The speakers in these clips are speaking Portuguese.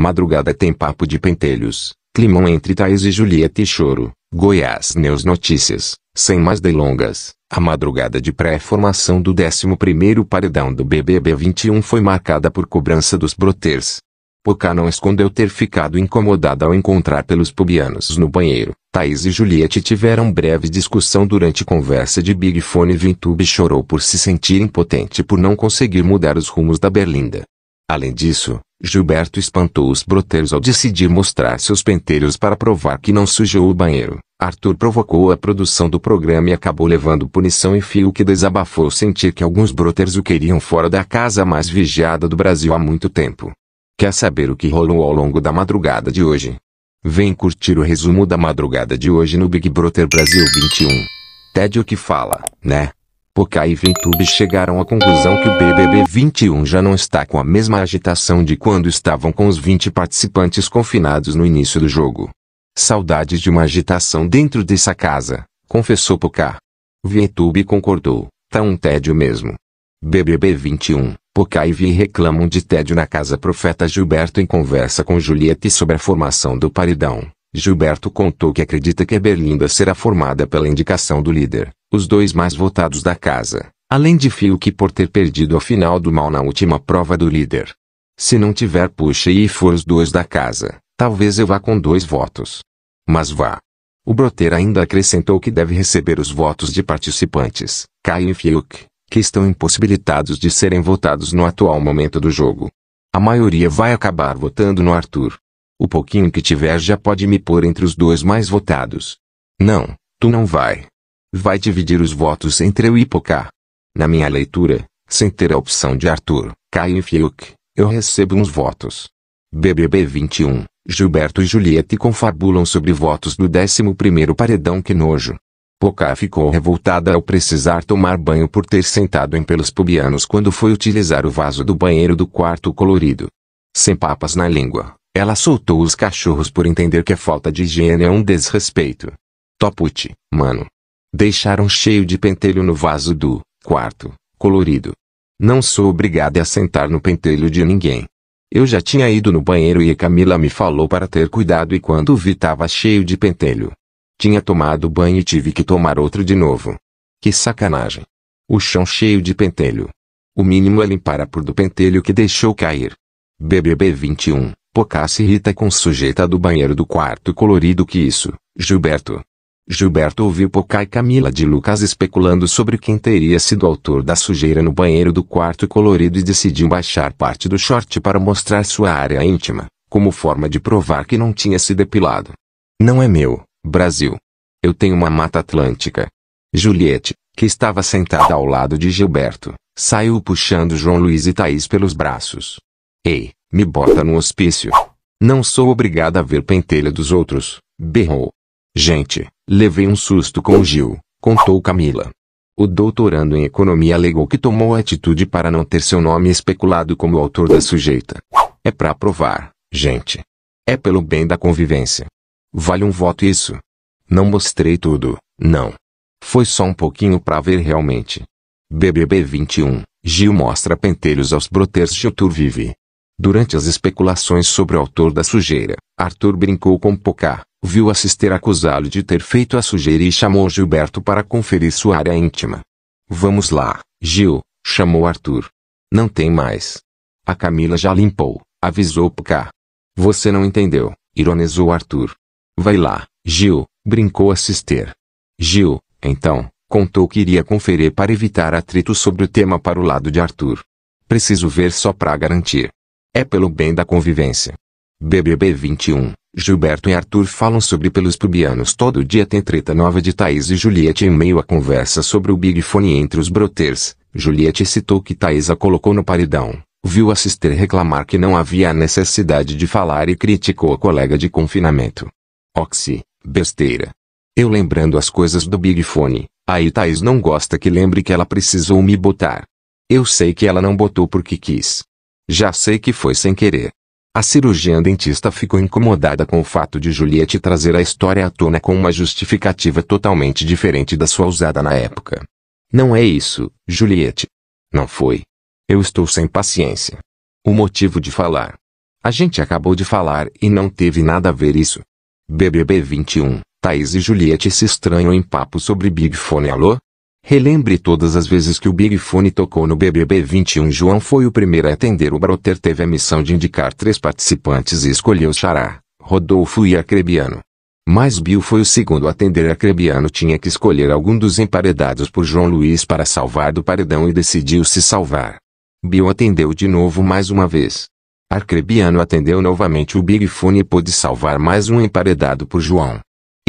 Madrugada tem papo de pentelhos, climão entre Thaís e Julieta e choro, Goiás News Notícias, sem mais delongas, a madrugada de pré-formação do 11º paredão do BBB 21 foi marcada por cobrança dos broters. Pocá não escondeu ter ficado incomodada ao encontrar pelos pubianos no banheiro. Thaís e Juliette tiveram breve discussão durante conversa de Big Fone e Vintube chorou por se sentir impotente por não conseguir mudar os rumos da Berlinda. Além disso, Gilberto espantou os broteiros ao decidir mostrar seus penteiros para provar que não sujou o banheiro. Arthur provocou a produção do programa e acabou levando punição e fio que desabafou sentir que alguns broteiros o queriam fora da casa mais vigiada do Brasil há muito tempo. Quer saber o que rolou ao longo da madrugada de hoje? Vem curtir o resumo da madrugada de hoje no Big Brother Brasil 21. Tédio que fala, né? Pocah e VTube chegaram à conclusão que o BBB 21 já não está com a mesma agitação de quando estavam com os 20 participantes confinados no início do jogo. Saudades de uma agitação dentro dessa casa, confessou Pocah. VTube concordou, tá um tédio mesmo. BBB 21, Pocah e Vi reclamam de tédio na casa Profeta Gilberto em conversa com Juliette sobre a formação do paredão. Gilberto contou que acredita que a Berlinda será formada pela indicação do líder, os dois mais votados da casa, além de Fiuk, que por ter perdido a final do mal na última prova do líder. Se não tiver puxa e for os dois da casa, talvez eu vá com dois votos. Mas vá. O Broteiro ainda acrescentou que deve receber os votos de participantes, Caio e Fiuk, que estão impossibilitados de serem votados no atual momento do jogo. A maioria vai acabar votando no Arthur. O pouquinho que tiver já pode me pôr entre os dois mais votados. Não, tu não vai. Vai dividir os votos entre eu e Pocá. Na minha leitura, sem ter a opção de Arthur, Caio e Fiuk, eu recebo uns votos. BBB 21, Gilberto e Juliette confabulam sobre votos do 11º paredão que nojo. Pocá ficou revoltada ao precisar tomar banho por ter sentado em pelos pubianos quando foi utilizar o vaso do banheiro do quarto colorido. Sem papas na língua, ela soltou os cachorros por entender que a falta de higiene é um desrespeito. Topute, mano. Deixaram cheio de pentelho no vaso do quarto, colorido. Não sou obrigada a sentar no pentelho de ninguém. Eu já tinha ido no banheiro e Camila me falou para ter cuidado e quando vi tava cheio de pentelho. Tinha tomado banho e tive que tomar outro de novo. Que sacanagem. O chão cheio de pentelho. O mínimo é limpar a por do pentelho que deixou cair. BBB 21, Pocá se irrita com sujeita do banheiro do quarto colorido que isso, Gilberto. Gilberto ouviu Pocá e Camila de Lucas especulando sobre quem teria sido o autor da sujeira no banheiro do quarto colorido e decidiu baixar parte do short para mostrar sua área íntima, como forma de provar que não tinha se depilado. Não é meu, Brasil. Eu tenho uma mata atlântica. Juliette, que estava sentada ao lado de Gilberto, saiu puxando João Luiz e Thaís pelos braços. Ei, me bota no hospício. Não sou obrigada a ver pentelha dos outros, berrou. Gente, levei um susto com o Gil, contou Camila. O doutorando em economia alegou que tomou atitude para não ter seu nome especulado como autor da sujeita. É para provar, gente. É pelo bem da convivência. Vale um voto isso. Não mostrei tudo, não. Foi só um pouquinho para ver realmente. BBB 21. Gil mostra pentelhos aos broters Chutur vive. Durante as especulações sobre o autor da sujeira, Arthur brincou com Pocá, viu a sister acusá-lo de ter feito a sujeira e chamou Gilberto para conferir sua área íntima. Vamos lá, Gil, chamou Arthur. Não tem mais. A Camila já limpou, avisou Pocá. Você não entendeu, ironizou Arthur. Vai lá, Gil, brincou a sister. Gil, então, contou que iria conferir para evitar atrito sobre o tema para o lado de Arthur. Preciso ver só para garantir. É pelo bem da convivência. BBB 21. Gilberto e Arthur falam sobre pelos pubianos todo dia tem treta nova de Thaís e Juliette em meio à conversa sobre o Big Fone entre os broters. Juliette citou que Thaís a colocou no paredão, viu a sister reclamar que não havia necessidade de falar e criticou a colega de confinamento. Oxi, besteira. Eu lembrando as coisas do Big Fone, aí Thaís não gosta que lembre que ela precisou me botar. Eu sei que ela não botou porque quis. Já sei que foi sem querer. A cirurgiã dentista ficou incomodada com o fato de Juliette trazer a história à tona com uma justificativa totalmente diferente da sua usada na época. Não é isso, Juliette. Não foi. Eu estou sem paciência. O motivo de falar. A gente acabou de falar e não teve nada a ver isso. BBB 21, Thaís e Juliette se estranham em papo sobre Big Fone Alô? Relembre todas as vezes que o Big Fone tocou no BBB 21. João foi o primeiro a atender. O Broter teve a missão de indicar três participantes e escolheu Xará, Rodolfo e Acrebiano. Mas Bill foi o segundo a atender. Acrebiano tinha que escolher algum dos emparedados por João Luiz para salvar do paredão e decidiu se salvar. Bill atendeu de novo mais uma vez. Arcrebiano atendeu novamente o Big Fone e pôde salvar mais um emparedado por João.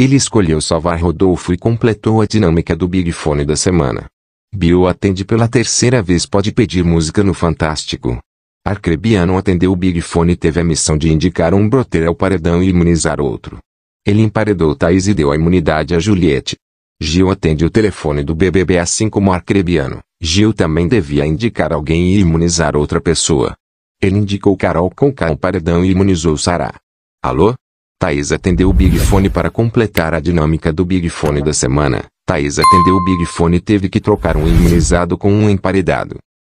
Ele escolheu salvar Rodolfo e completou a dinâmica do Big Fone da semana. Bill atende pela terceira vez pode pedir música no Fantástico. Arcrebiano atendeu o Big Fone e teve a missão de indicar um broteiro ao paredão e imunizar outro. Ele emparedou Thaís e deu a imunidade a Juliette. Gil atende o telefone do BBB assim como Arcrebiano. Gil também devia indicar alguém e imunizar outra pessoa. Ele indicou Carol Conká ao paredão e imunizou Sarah. Alô? Thaís atendeu o Big Fone para completar a dinâmica do Big Fone da semana. Thaís atendeu o Big Fone e teve que trocar um imunizado com um emparedado.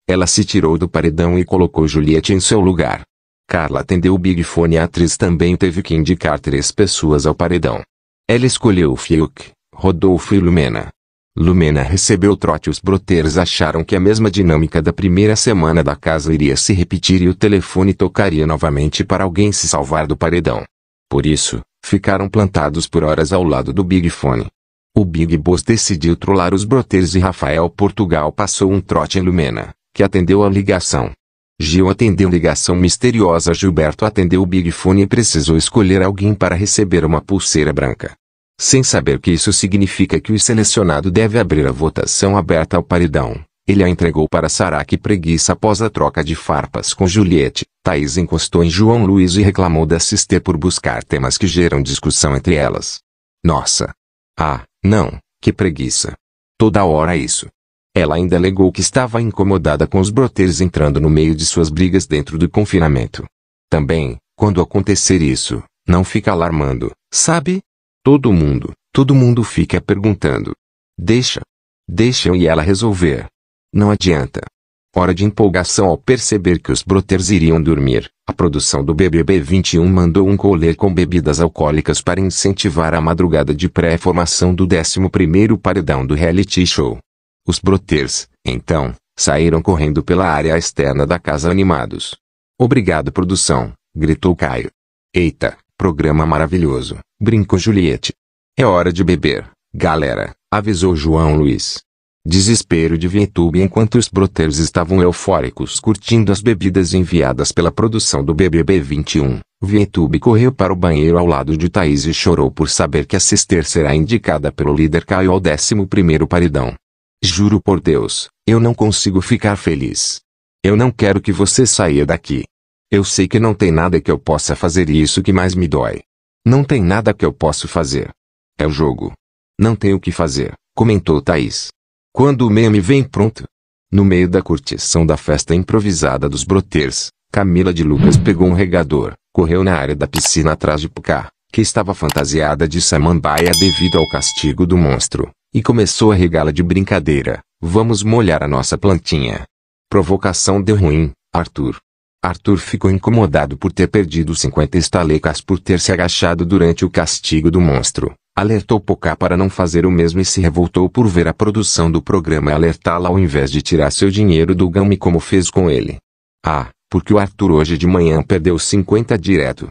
Ela se tirou do paredão e colocou Juliette em seu lugar. Carla atendeu o Big Fone e a atriz também teve que indicar três pessoas ao paredão. Ela escolheu Fiuk, Rodolfo e Lumena. Lumena recebeu o trote os broteiros acharam que a mesma dinâmica da primeira semana da casa iria se repetir e o telefone tocaria novamente para alguém se salvar do paredão. Por isso, ficaram plantados por horas ao lado do Big Fone. O Big Boss decidiu trollar os broteiros e Rafael Portugal passou um trote em Lumena, que atendeu a ligação. Gil atendeu ligação misteriosa. Gilberto atendeu o Big Fone e precisou escolher alguém para receber uma pulseira branca. Sem saber que isso significa que o selecionado deve abrir a votação aberta ao paredão. Ele a entregou para Saraque preguiça após a troca de farpas com Juliette. Thaís encostou em João Luiz e reclamou da sister por buscar temas que geram discussão entre elas. Nossa! Ah, não, que preguiça! Toda hora isso. Ela ainda alegou que estava incomodada com os broteiros entrando no meio de suas brigas dentro do confinamento. Também, quando acontecer isso, não fica alarmando, sabe? Todo mundo, todo mundo fica perguntando. Deixa. Deixa eu e ela resolver. Não adianta. Hora de empolgação ao perceber que os brothers iriam dormir. A produção do BBB 21 mandou um colher com bebidas alcoólicas para incentivar a madrugada de pré-formação do 11º paredão do reality show. Os brothers, então, saíram correndo pela área externa da casa animados. Obrigado produção, gritou Caio. Eita, programa maravilhoso, brincou Juliette. É hora de beber, galera, avisou João Luiz. Desespero de Vietube enquanto os broteiros estavam eufóricos curtindo as bebidas enviadas pela produção do BBB 21. Vietube correu para o banheiro ao lado de Thaís e chorou por saber que a Sister será indicada pelo líder Caio ao 11º paredão. Juro por Deus, eu não consigo ficar feliz. Eu não quero que você saia daqui. Eu sei que não tem nada que eu possa fazer e isso que mais me dói. Não tem nada que eu possa fazer. É o jogo. Não tenho o que fazer, comentou Thaís. Quando o meme vem pronto. No meio da curtição da festa improvisada dos broteiros, Camila de Lucas pegou um regador, correu na área da piscina atrás de Pucá, que estava fantasiada de samambaia devido ao castigo do monstro, e começou a regá-la de brincadeira. Vamos molhar a nossa plantinha. Provocação deu ruim, Arthur. Arthur ficou incomodado por ter perdido 50 estalecas por ter se agachado durante o castigo do monstro, Alertou Pocá para não fazer o mesmo e se revoltou por ver a produção do programa alertá-la ao invés de tirar seu dinheiro do Gami como fez com ele. Ah, porque o Arthur hoje de manhã perdeu 50 direto.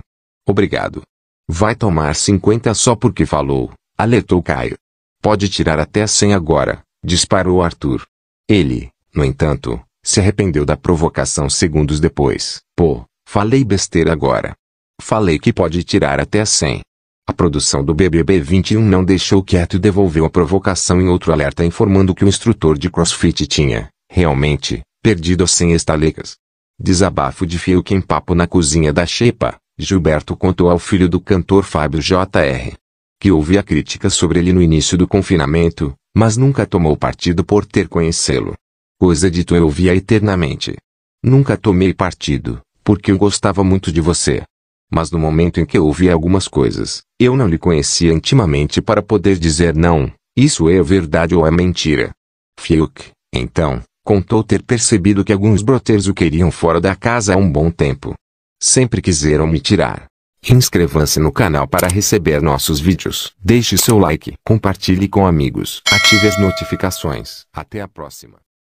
Obrigado. Vai tomar 50 só porque falou, alertou Caio. Pode tirar até 100 agora, disparou Arthur. Ele, no entanto, se arrependeu da provocação segundos depois. Pô, falei besteira agora. Falei que pode tirar até 100. A produção do BBB 21 não deixou quieto e devolveu a provocação em outro alerta informando que o instrutor de crossfit tinha, realmente, perdido as 100 estalecas. Desabafo de Fiuk em papo na cozinha da Xepa, Gilberto contou ao filho do cantor Fábio Jr. que ouvia críticas sobre ele no início do confinamento, mas nunca tomou partido por ter conhecê-lo. Coisa dito eu via eternamente. Nunca tomei partido, porque eu gostava muito de você. Mas no momento em que ouvi algumas coisas, eu não lhe conhecia intimamente para poder dizer não, isso é verdade ou é mentira. Fiuk, então, contou ter percebido que alguns broteiros o queriam fora da casa há um bom tempo. Sempre quiseram me tirar. Inscreva-se no canal para receber nossos vídeos. Deixe seu like, compartilhe com amigos, ative as notificações. Até a próxima.